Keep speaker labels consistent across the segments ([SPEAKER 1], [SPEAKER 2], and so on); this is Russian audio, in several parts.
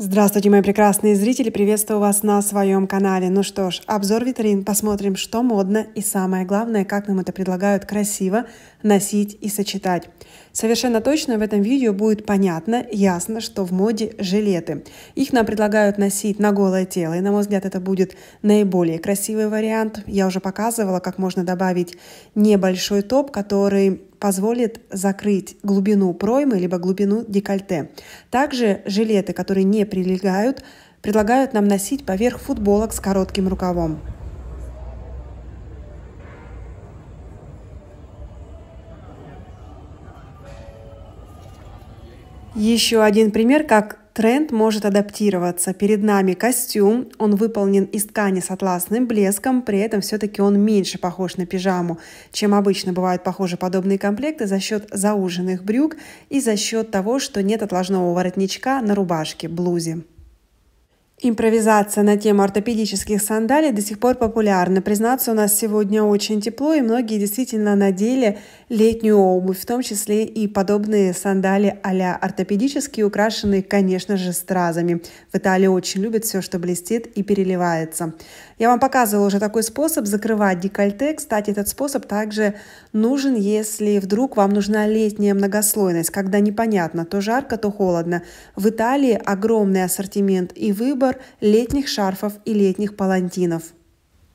[SPEAKER 1] Здравствуйте, мои прекрасные зрители! Приветствую вас на своем канале. Ну что ж, обзор витрин. Посмотрим, что модно и самое главное, как нам это предлагают красиво носить и сочетать. Совершенно точно в этом видео будет понятно, ясно, что в моде жилеты. Их нам предлагают носить на голое тело, и на мой взгляд это будет наиболее красивый вариант. Я уже показывала, как можно добавить небольшой топ, который позволит закрыть глубину проймы либо глубину декольте. Также жилеты, которые не прилегают, предлагают нам носить поверх футболок с коротким рукавом. Еще один пример, как Тренд может адаптироваться. Перед нами костюм, он выполнен из ткани с атласным блеском, при этом все-таки он меньше похож на пижаму, чем обычно бывают похожи подобные комплекты за счет зауженных брюк и за счет того, что нет отложного воротничка на рубашке, блузе. Импровизация на тему ортопедических сандалий до сих пор популярна. Признаться, у нас сегодня очень тепло, и многие действительно надели летнюю обувь, в том числе и подобные сандали а-ля ортопедические, украшенные, конечно же, стразами. В Италии очень любят все, что блестит и переливается. Я вам показывала уже такой способ закрывать декольте. Кстати, этот способ также нужен, если вдруг вам нужна летняя многослойность, когда непонятно, то жарко, то холодно. В Италии огромный ассортимент и выбор, выбор летних шарфов и летних палантинов.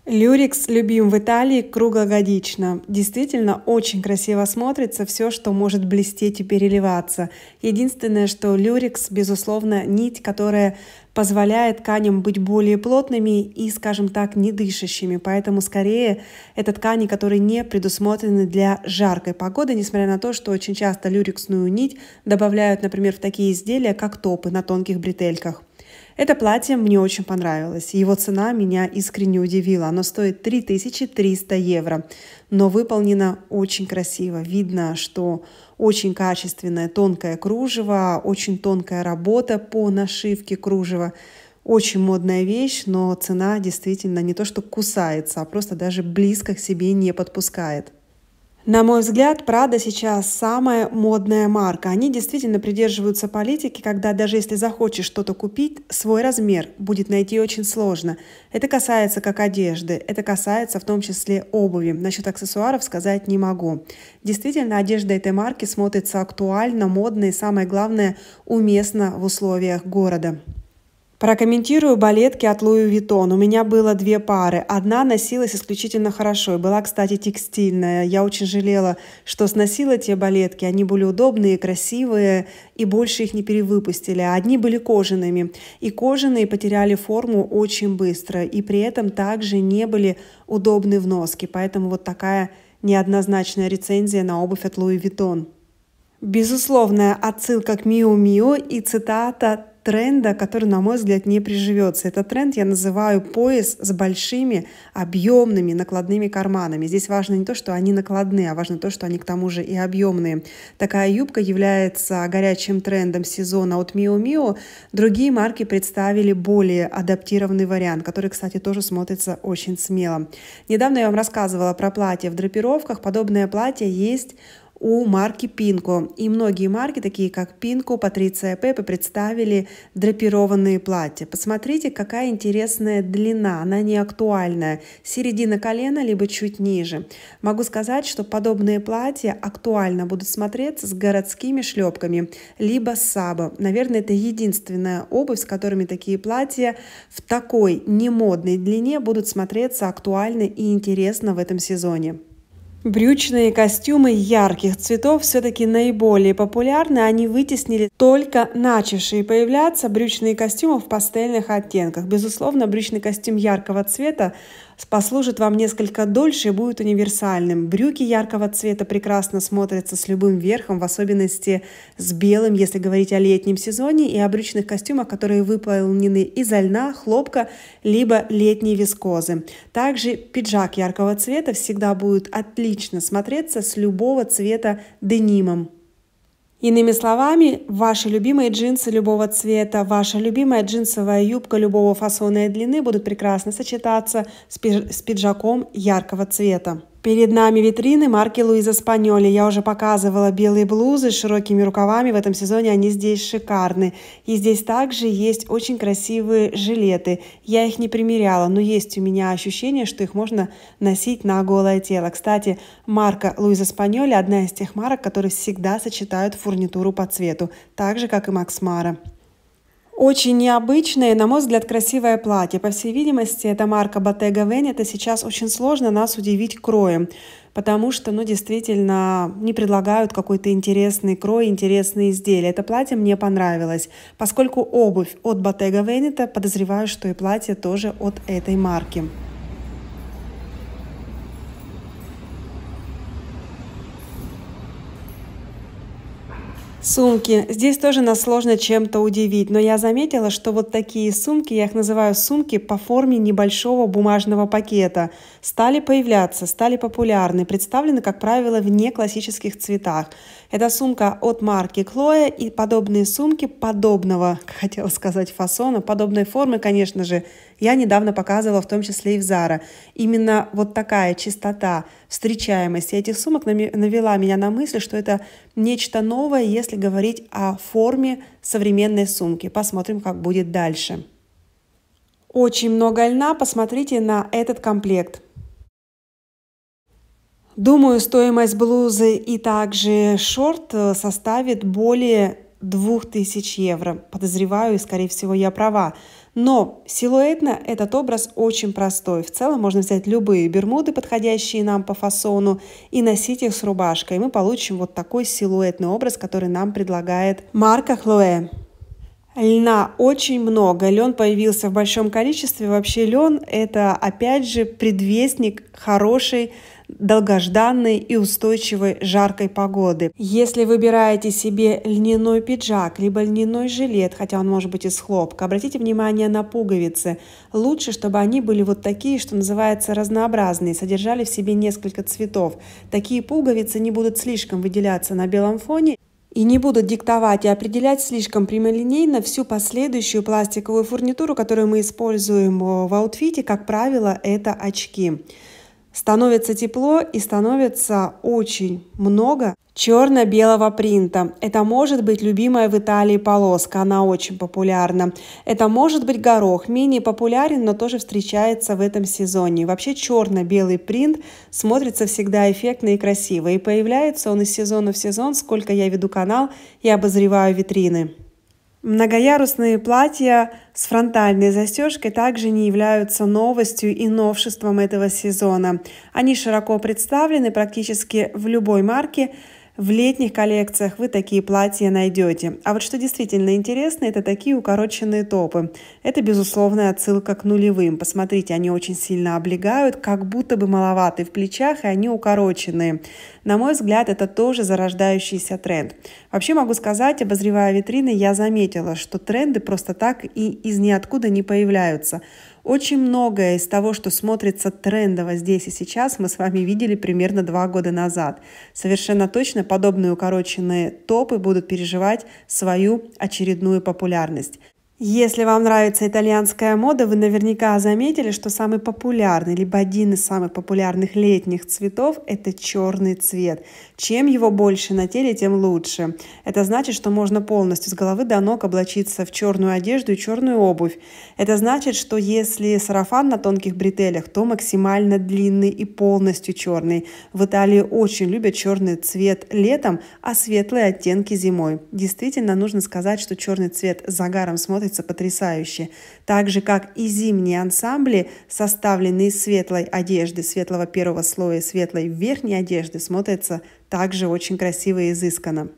[SPEAKER 1] Люрикс любим в Италии круглогодично. Действительно, очень красиво смотрится все, что может блестеть и переливаться. Единственное, что люрикс, безусловно, нить, которая позволяет тканям быть более плотными и, скажем так, не дышащими. Поэтому скорее это ткани, которые не предусмотрены для жаркой погоды, несмотря на то, что очень часто люрексную нить добавляют, например, в такие изделия, как топы на тонких бретельках. Это платье мне очень понравилось. Его цена меня искренне удивила. Оно стоит 3300 евро, но выполнено очень красиво. Видно, что очень качественное тонкое кружево, очень тонкая работа по нашивке кружева. Очень модная вещь, но цена действительно не то что кусается, а просто даже близко к себе не подпускает. На мой взгляд, Прада сейчас самая модная марка. Они действительно придерживаются политики, когда даже если захочешь что-то купить, свой размер будет найти очень сложно. Это касается как одежды, это касается в том числе обуви. Насчет аксессуаров сказать не могу. Действительно, одежда этой марки смотрится актуально, модно и, самое главное, уместно в условиях города. Прокомментирую балетки от Луи Витон. У меня было две пары. Одна носилась исключительно хорошо. была, кстати, текстильная. Я очень жалела, что сносила те балетки. Они были удобные, красивые, и больше их не перевыпустили. Одни были кожаными. И кожаные потеряли форму очень быстро. И при этом также не были удобны в носке. Поэтому вот такая неоднозначная рецензия на обувь от Луи Витон. Безусловная отсылка к Миу Миу и цитата тренда, который, на мой взгляд, не приживется. Этот тренд я называю пояс с большими, объемными накладными карманами. Здесь важно не то, что они накладные, а важно то, что они к тому же и объемные. Такая юбка является горячим трендом сезона от Мио Мио. Другие марки представили более адаптированный вариант, который, кстати, тоже смотрится очень смело. Недавно я вам рассказывала про платье в драпировках. Подобное платье есть у марки Пинко. И многие марки, такие как Пинко, Патриция Пеппа, представили драпированные платья. Посмотрите, какая интересная длина, она не актуальная. Середина колена, либо чуть ниже. Могу сказать, что подобные платья актуально будут смотреться с городскими шлепками, либо с сабо. Наверное, это единственная обувь, с которыми такие платья в такой немодной длине будут смотреться актуально и интересно в этом сезоне. Брючные костюмы ярких цветов все-таки наиболее популярны, они вытеснили только начавшие появляться брючные костюмы в пастельных оттенках. Безусловно, брючный костюм яркого цвета послужит вам несколько дольше и будет универсальным. Брюки яркого цвета прекрасно смотрятся с любым верхом, в особенности с белым, если говорить о летнем сезоне, и о брючных костюмах, которые выполнены из льна, хлопка, либо летней вискозы. Также пиджак яркого цвета всегда будет отлично смотреться с любого цвета денимом. Иными словами, ваши любимые джинсы любого цвета, ваша любимая джинсовая юбка любого фасона и длины будут прекрасно сочетаться с пиджаком яркого цвета. Перед нами витрины марки Луиза Спаньоли. Я уже показывала белые блузы с широкими рукавами. В этом сезоне они здесь шикарны. И здесь также есть очень красивые жилеты. Я их не примеряла, но есть у меня ощущение, что их можно носить на голое тело. Кстати, марка Луиза Спаньоли одна из тех марок, которые всегда сочетают фурнитуру по цвету, так же, как и Макс Мара. Очень необычное на мой взгляд, красивое платье. По всей видимости, это марка Bottega Veneta. Сейчас очень сложно нас удивить кроем, потому что, ну, действительно, не предлагают какой-то интересный крой, интересные изделия. Это платье мне понравилось. Поскольку обувь от Bottega Veneta, подозреваю, что и платье тоже от этой марки. Сумки. Здесь тоже нас сложно чем-то удивить, но я заметила, что вот такие сумки, я их называю сумки по форме небольшого бумажного пакета, стали появляться, стали популярны, представлены, как правило, в неклассических цветах. Это сумка от марки Chloe и подобные сумки подобного, хотела сказать, фасона, подобной формы, конечно же, я недавно показывала в том числе и в Зара. Именно вот такая чистота встречаемости этих сумок навела меня на мысль, что это нечто новое, если говорить о форме современной сумки. Посмотрим, как будет дальше. Очень много льна, посмотрите на этот комплект. Думаю, стоимость блузы и также шорт э, составит более 2000 евро. Подозреваю, и, скорее всего, я права. Но силуэтно этот образ очень простой. В целом можно взять любые бермуды, подходящие нам по фасону, и носить их с рубашкой. И мы получим вот такой силуэтный образ, который нам предлагает марка Хлоэ. Льна очень много, лен появился в большом количестве. Вообще лен – это, опять же, предвестник хорошей долгожданной и устойчивой жаркой погоды. Если выбираете себе льняной пиджак, либо льняной жилет, хотя он может быть из хлопка, обратите внимание на пуговицы. Лучше, чтобы они были вот такие, что называется, разнообразные, содержали в себе несколько цветов. Такие пуговицы не будут слишком выделяться на белом фоне и не будут диктовать и определять слишком прямолинейно всю последующую пластиковую фурнитуру, которую мы используем э, в аутфите. Как правило, это очки. Становится тепло и становится очень много черно-белого принта. Это может быть любимая в Италии полоска, она очень популярна. Это может быть горох, менее популярен, но тоже встречается в этом сезоне. Вообще черно-белый принт смотрится всегда эффектно и красиво. И появляется он из сезона в сезон, сколько я веду канал и обозреваю витрины. Многоярусные платья с фронтальной застежкой также не являются новостью и новшеством этого сезона. Они широко представлены практически в любой марке, в летних коллекциях вы такие платья найдете. А вот что действительно интересно, это такие укороченные топы. Это безусловная отсылка к нулевым. Посмотрите, они очень сильно облегают, как будто бы маловаты в плечах, и они укороченные. На мой взгляд, это тоже зарождающийся тренд. Вообще могу сказать, обозревая витрины, я заметила, что тренды просто так и из ниоткуда не появляются. Очень многое из того, что смотрится трендово здесь и сейчас, мы с вами видели примерно два года назад. Совершенно точно подобные укороченные топы будут переживать свою очередную популярность. Если вам нравится итальянская мода, вы наверняка заметили, что самый популярный, либо один из самых популярных летних цветов – это черный цвет. Чем его больше на теле, тем лучше. Это значит, что можно полностью с головы до ног облачиться в черную одежду и черную обувь. Это значит, что если сарафан на тонких бретелях, то максимально длинный и полностью черный. В Италии очень любят черный цвет летом, а светлые оттенки зимой. Действительно, нужно сказать, что черный цвет с загаром смотрится исполняются потрясающе, так же как и зимние ансамбли, составленные из светлой одежды, светлого первого слоя, и светлой верхней одежды, смотрятся также очень красиво и изысканно.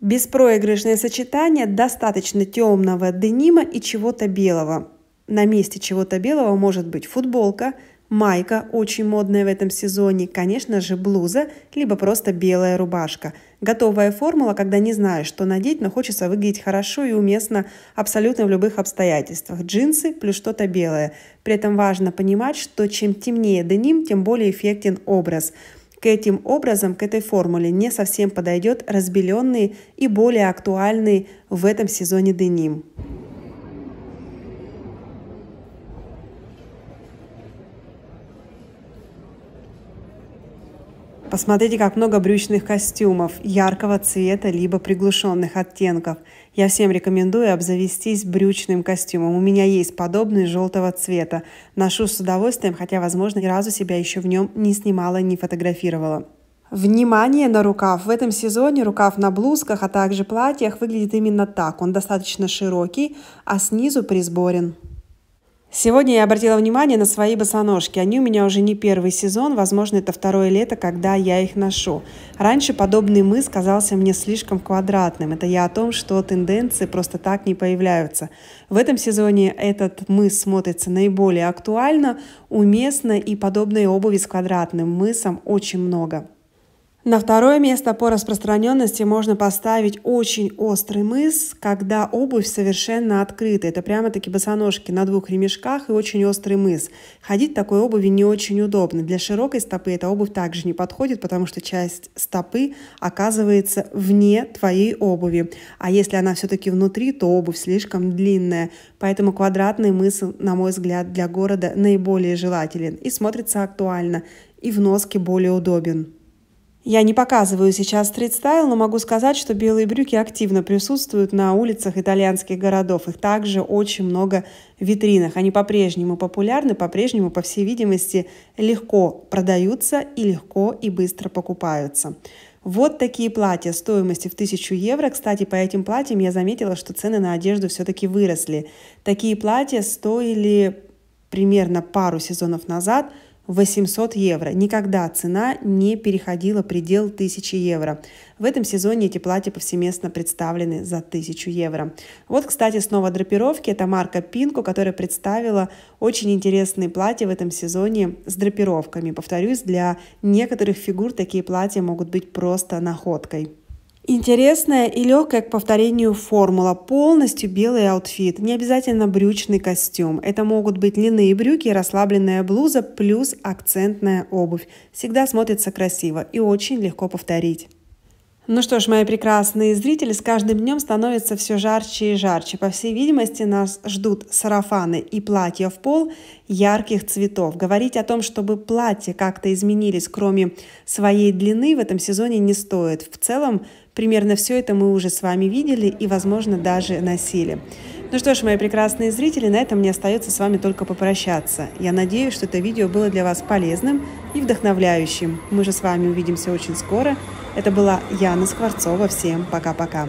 [SPEAKER 1] Беспроигрышное сочетание достаточно темного денима и чего-то белого. На месте чего-то белого может быть футболка – Майка, очень модная в этом сезоне, конечно же, блуза, либо просто белая рубашка. Готовая формула, когда не знаешь, что надеть, но хочется выглядеть хорошо и уместно абсолютно в любых обстоятельствах. Джинсы плюс что-то белое. При этом важно понимать, что чем темнее деним, тем более эффектен образ. К этим образам, к этой формуле не совсем подойдет разбеленный и более актуальный в этом сезоне деним. Посмотрите, как много брючных костюмов яркого цвета либо приглушенных оттенков. Я всем рекомендую обзавестись брючным костюмом. У меня есть подобный желтого цвета. Ношу с удовольствием, хотя, возможно, ни разу себя еще в нем не снимала, не фотографировала. Внимание на рукав. В этом сезоне рукав на блузках, а также платьях выглядит именно так. Он достаточно широкий, а снизу присборен. Сегодня я обратила внимание на свои босоножки. Они у меня уже не первый сезон, возможно, это второе лето, когда я их ношу. Раньше подобный мыс казался мне слишком квадратным. Это я о том, что тенденции просто так не появляются. В этом сезоне этот мыс смотрится наиболее актуально, уместно, и подобной обуви с квадратным мысом очень много. На второе место по распространенности можно поставить очень острый мыс, когда обувь совершенно открыта. Это прямо-таки босоножки на двух ремешках и очень острый мыс. Ходить в такой обуви не очень удобно. Для широкой стопы эта обувь также не подходит, потому что часть стопы оказывается вне твоей обуви. А если она все-таки внутри, то обувь слишком длинная. Поэтому квадратный мыс, на мой взгляд, для города наиболее желателен и смотрится актуально, и в носке более удобен. Я не показываю сейчас стрит-стайл, но могу сказать, что белые брюки активно присутствуют на улицах итальянских городов. Их также очень много в витринах. Они по-прежнему популярны, по-прежнему, по всей видимости, легко продаются и легко и быстро покупаются. Вот такие платья стоимостью в 1000 евро. Кстати, по этим платьям я заметила, что цены на одежду все-таки выросли. Такие платья стоили примерно пару сезонов назад – 800 евро. Никогда цена не переходила предел 1000 евро. В этом сезоне эти платья повсеместно представлены за 1000 евро. Вот, кстати, снова драпировки. Это марка Пинку, которая представила очень интересные платья в этом сезоне с драпировками. Повторюсь, для некоторых фигур такие платья могут быть просто находкой. Интересная и легкая к повторению формула. Полностью белый аутфит. Не обязательно брючный костюм. Это могут быть длинные брюки, расслабленная блуза плюс акцентная обувь. Всегда смотрится красиво и очень легко повторить. Ну что ж, мои прекрасные зрители, с каждым днем становится все жарче и жарче. По всей видимости, нас ждут сарафаны и платья в пол ярких цветов. Говорить о том, чтобы платья как-то изменились, кроме своей длины, в этом сезоне не стоит. В целом, примерно все это мы уже с вами видели и, возможно, даже носили. Ну что ж, мои прекрасные зрители, на этом мне остается с вами только попрощаться. Я надеюсь, что это видео было для вас полезным и вдохновляющим. Мы же с вами увидимся очень скоро. Это была Яна Скворцова. Всем пока-пока.